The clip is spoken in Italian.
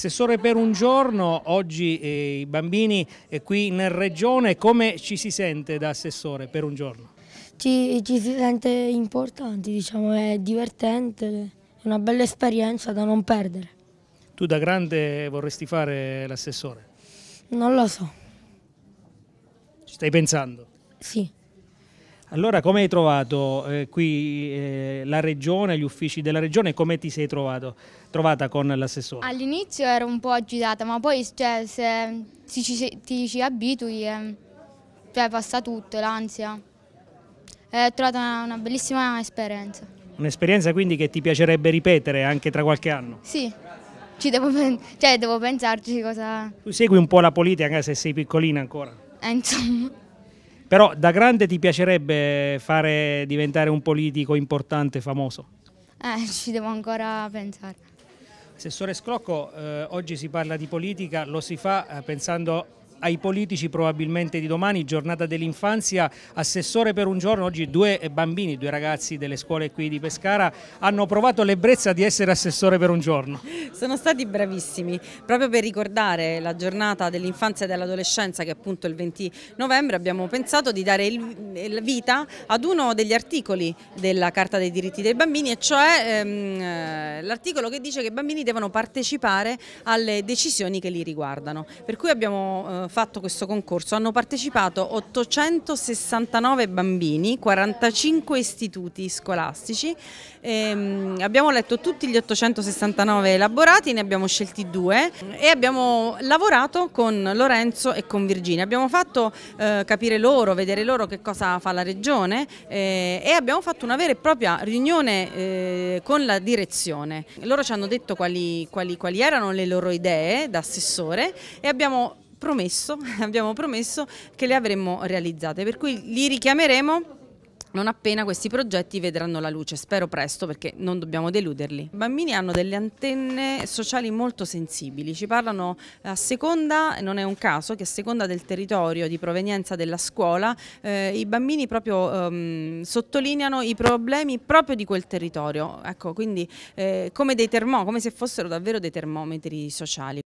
Assessore per un giorno, oggi eh, i bambini eh, qui in regione, come ci si sente da assessore per un giorno? Ci, ci si sente importanti, diciamo, è divertente, è una bella esperienza da non perdere. Tu da grande vorresti fare l'assessore? Non lo so. Ci stai pensando? Sì. Allora come hai trovato eh, qui eh, la regione, gli uffici della regione, come ti sei trovato, trovata con l'assessore? All'inizio ero un po' agitata ma poi cioè, se ti ci, ti ci abitui eh, cioè, passa tutto l'ansia. Eh, ho trovato una, una bellissima esperienza. Un'esperienza quindi che ti piacerebbe ripetere anche tra qualche anno? Sì. Devo, cioè, devo pensarci cosa... Tu segui un po' la politica anche se sei piccolina ancora? Eh, insomma... Però da grande ti piacerebbe fare diventare un politico importante, famoso? Eh, ci devo ancora pensare. Assessore Scrocco, eh, oggi si parla di politica, lo si fa eh, pensando ai politici probabilmente di domani, giornata dell'infanzia, assessore per un giorno, oggi due bambini, due ragazzi delle scuole qui di Pescara hanno provato l'ebbrezza di essere assessore per un giorno. Sono stati bravissimi, proprio per ricordare la giornata dell'infanzia e dell'adolescenza che è appunto il 20 novembre abbiamo pensato di dare vita ad uno degli articoli della Carta dei diritti dei bambini e cioè ehm, eh, l'articolo che dice che i bambini devono partecipare alle decisioni che li riguardano. Per cui abbiamo eh, fatto questo concorso hanno partecipato 869 bambini, 45 istituti scolastici. Ehm, abbiamo letto tutti gli 869 elaborati, ne abbiamo scelti due e abbiamo lavorato con Lorenzo e con Virginia. Abbiamo fatto eh, capire loro, vedere loro che cosa fa la regione eh, e abbiamo fatto una vera e propria riunione eh, con la direzione. Loro ci hanno detto quali, quali, quali erano le loro idee da assessore e abbiamo promesso, abbiamo promesso che le avremmo realizzate, per cui li richiameremo non appena questi progetti vedranno la luce, spero presto perché non dobbiamo deluderli. I bambini hanno delle antenne sociali molto sensibili, ci parlano a seconda, non è un caso che a seconda del territorio di provenienza della scuola eh, i bambini proprio ehm, sottolineano i problemi proprio di quel territorio, ecco, quindi eh, come, come se fossero davvero dei termometri sociali.